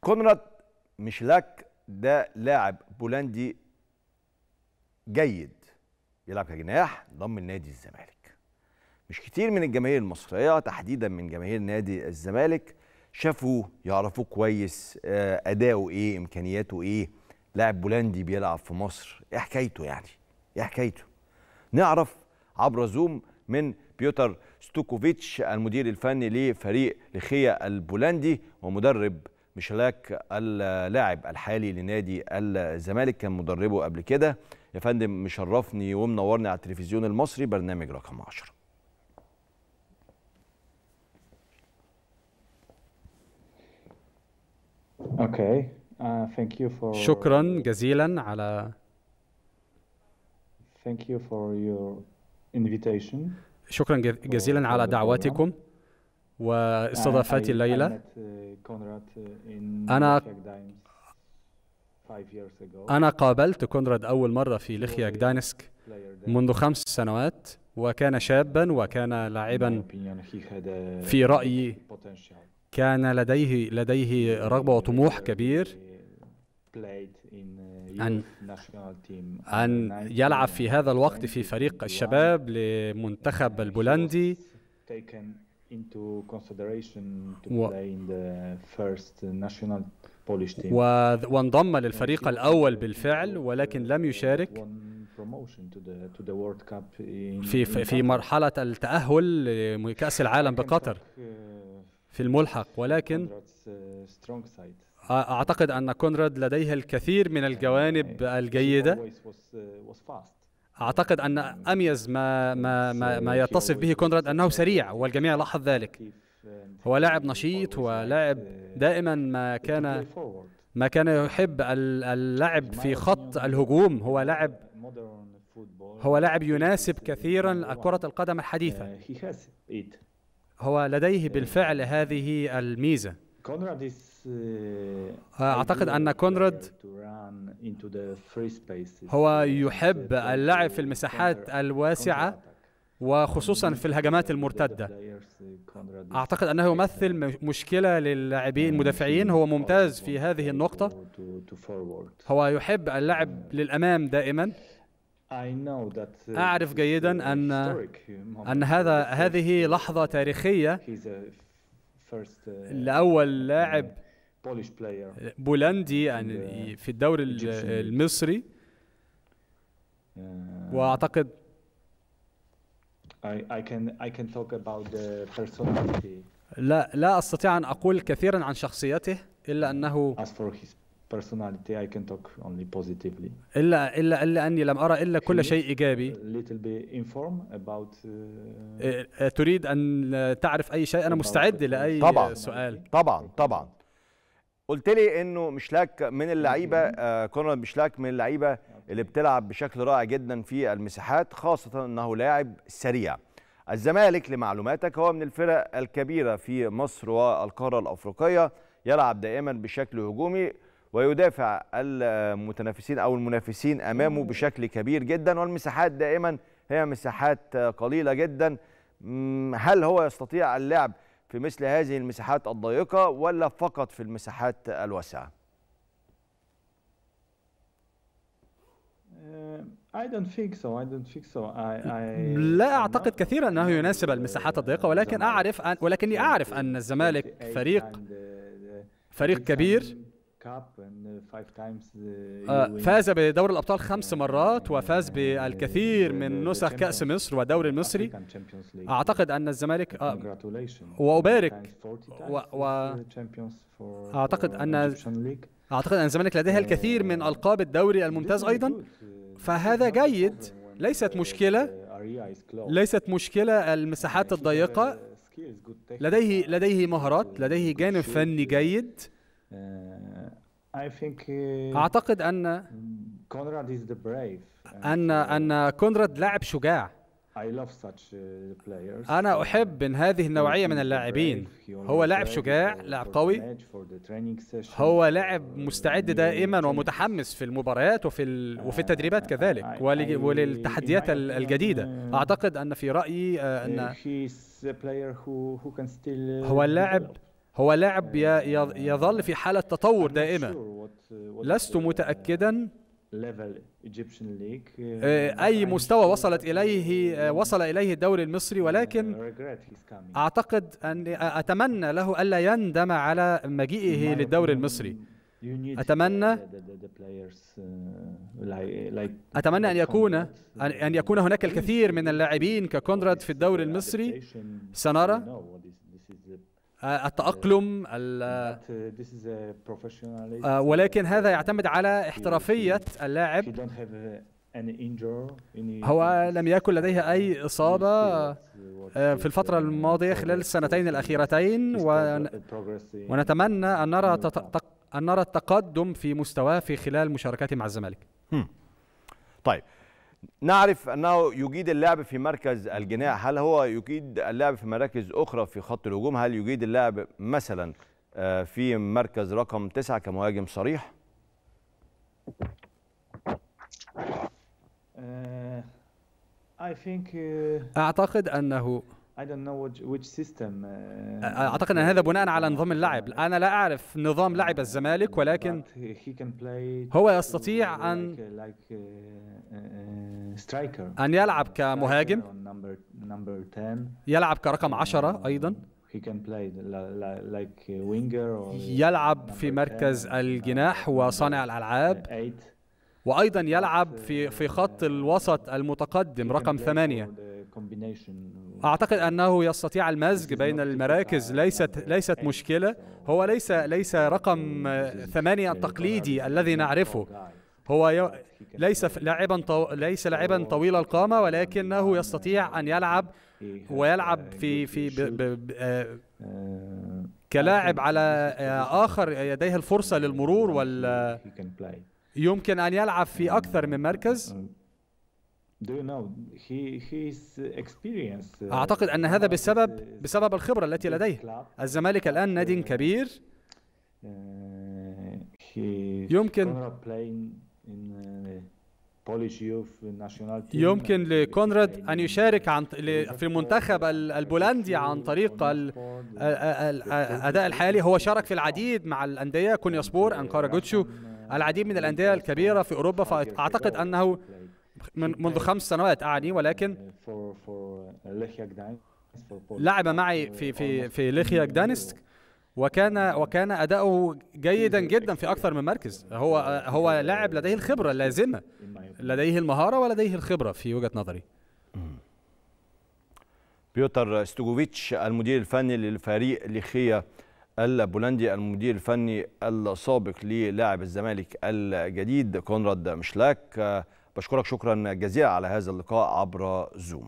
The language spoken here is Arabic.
كونراد ميشلاك ده لاعب بولندي جيد بيلعب كجناح انضم لنادي الزمالك مش كتير من الجماهير المصريه تحديدا من جماهير نادي الزمالك شافوه يعرفوه كويس آه، اداؤه ايه امكانياته ايه لاعب بولندي بيلعب في مصر ايه حكايته يعني ايه حكايته نعرف عبر زوم من بيوتر ستوكوفيتش المدير الفني لفريق لخيا البولندي ومدرب ميشلاك اللاعب الحالي لنادي الزمالك كان مدربه قبل كده يا فندم مشرفني ومنورني على التلفزيون المصري برنامج رقم 10 اوكي ثانك يو فور شكرا جزيلا على ثانك يو فور يور انفيتيشن شكرا جزيلا على دعوتكم واستضافتي الليلة uh, uh, أنا أنا قابلت كونراد أول مرة في ليخيا جدانسك منذ خمس سنوات وكان شابا وكان لاعبا في رأيي كان لديه لديه رغبة وطموح كبير uh, أن أن يلعب في هذا الوقت في فريق الشباب لمنتخب البولندي و... وانضم للفريق الأول بالفعل ولكن لم يشارك في في مرحلة التأهل لكأس العالم بقطر uh, في الملحق ولكن uh, أعتقد أن كونراد لديه الكثير من الجوانب uh, الجيدة اعتقد ان اميز ما ما ما, ما يتصف به كونراد انه سريع والجميع لاحظ ذلك هو لاعب نشيط ولاعب دائما ما كان ما كان يحب اللعب في خط الهجوم هو لاعب هو لاعب يناسب كثيرا كرة القدم الحديثة هو لديه بالفعل هذه الميزة أعتقد أن كونراد هو يحب اللعب في المساحات الواسعة وخصوصا في الهجمات المرتدة أعتقد أنه يمثل مشكلة للاعبين المدافعين هو ممتاز في هذه النقطة هو يحب اللعب للأمام دائما uh, أعرف جيدا أن أن هذا هذه لحظة تاريخية uh, لأول لاعب بلاير بولندي يعني في الدوري uh, المصري uh, واعتقد I, I can I can talk about the personality. لا لا استطيع ان اقول كثيرا عن شخصيته الا uh, انه as for his personality I can talk only positively. الا الا الا اني لم ارى الا كل شيء ايجابي. little bit inform about uh, تريد ان تعرف اي شيء انا مستعد لاي طبعا سؤال. طبعا طبعا قلت لي انه مشلاك من اللعيبه آه كونراد مشلاك من اللعيبه اللي بتلعب بشكل رائع جدا في المساحات خاصه انه لاعب سريع. الزمالك لمعلوماتك هو من الفرق الكبيره في مصر والقاره الافريقيه يلعب دائما بشكل هجومي ويدافع المتنافسين او المنافسين امامه بشكل كبير جدا والمساحات دائما هي مساحات قليله جدا هل هو يستطيع اللعب في مثل هذه المساحات الضيقة ولا فقط في المساحات الواسعة؟ uh, لا أعتقد كثيرا أنه يناسب المساحات الضيقة ولكن أعرف أن ولكني أعرف أن الزمالك فريق uh, فريق كبير Uh, آه، فاز بدوري الابطال خمس مرات وفاز بالكثير من نسخ كاس مصر والدوري المصري اعتقد ان الزمالك آه، وابارك و... اعتقد ان اعتقد ان الزمالك لديها uh, الكثير من القاب الدوري الممتاز ايضا uh, فهذا جيد ليست مشكله ليست مشكله المساحات الضيقه لديه لديه مهارات لديه جانب فني جيد Uh, اعتقد ان كونراد از ذا بريف ان ان كونراد لاعب شجاع uh, أنا أحب من هذه النوعية من اللاعبين هو لاعب شجاع لاعب قوي هو لاعب مستعد uh, دائما ومتحمس في المباريات وفي وفي التدريبات كذلك وللتحديات الجديدة أعتقد أن في رأيي آه، أن هو اللاعب هو لعب يظل في حالة تطور دائمة uh, لست uh, متأكدا uh, أي مستوى وصلت إليه آه، وصل إليه الدوري المصري ولكن أعتقد أن أتمنى له ألا يندم على مجيئه للدوري المصري أتمنى أتمنى أن يكون أن يكون هناك الكثير من اللاعبين ككونراد في الدوري المصري سنرى آه، التأقلم uh, آه، ولكن هذا يعتمد على احترافية اللاعب uh, هو لم يكن لديه أي إصابة آه، في الفترة الماضية خلال السنتين الأخيرتين uh, ونتمنى أن نرى أن نرى التقدم في مستواه في خلال مشاركاته مع الزمالك. طيب نعرف أنه يجيد اللعب في مركز الجناح هل هو يجيد اللعب في مراكز أخرى في خط الهجوم هل يجيد اللعب مثلا آه، في مركز رقم تسعة كمهاجم صريح آه، آه، أعتقد أنه أعتقد أن هذا بناء على نظام اللعب أنا لا أعرف نظام لعب الزمالك ولكن هو يستطيع أن uh, uh, uh, أن يلعب كمهاجم يلعب كرقم عشرة um, أيضا يلعب في مركز uh, الجناح وصانع الألعاب وأيضا يلعب في uh, في خط الوسط المتقدم رقم ثمانية أعتقد أنه يستطيع المزج بين المراكز ليست ليست مشكلة هو ليس ليس رقم ثمانية التقليدي الذي نعرفه هو يو... ليس لاعبا طو... ليس لاعبا طويل القامه ولكنه يستطيع ان يلعب ويلعب في في ب... ب... ب... آه، كلاعب على اخر يديه الفرصه للمرور وال يمكن ان يلعب في آه، اكثر من مركز آه، uh, اعتقد ان هذا بسبب uh, بسبب الخبره التي لديه الزمالك الان نادي uh, كبير يمكن يمكن لكونراد أن يشارك عن في المنتخب البولندي عن طريق الأداء الحالي هو شارك في العديد مع الأندية سبور أنكارا جوتشو العديد من الأندية الكبيرة في أوروبا فأعتقد أنه من منذ خمس سنوات أعني ولكن uh, لعب معي في في في ليخيا جدانسك وكان وكان اداؤه جيدا جدا في اكثر من مركز هو هو لاعب لديه الخبره اللازمه لديه المهاره ولديه الخبره في وجهه نظري بيوتر ستوجوفيتش المدير الفني للفريق ليخيا البولندي المدير الفني السابق للاعب الزمالك الجديد كونراد مشلاك بشكرك شكرا جزيلا على هذا اللقاء عبر زوم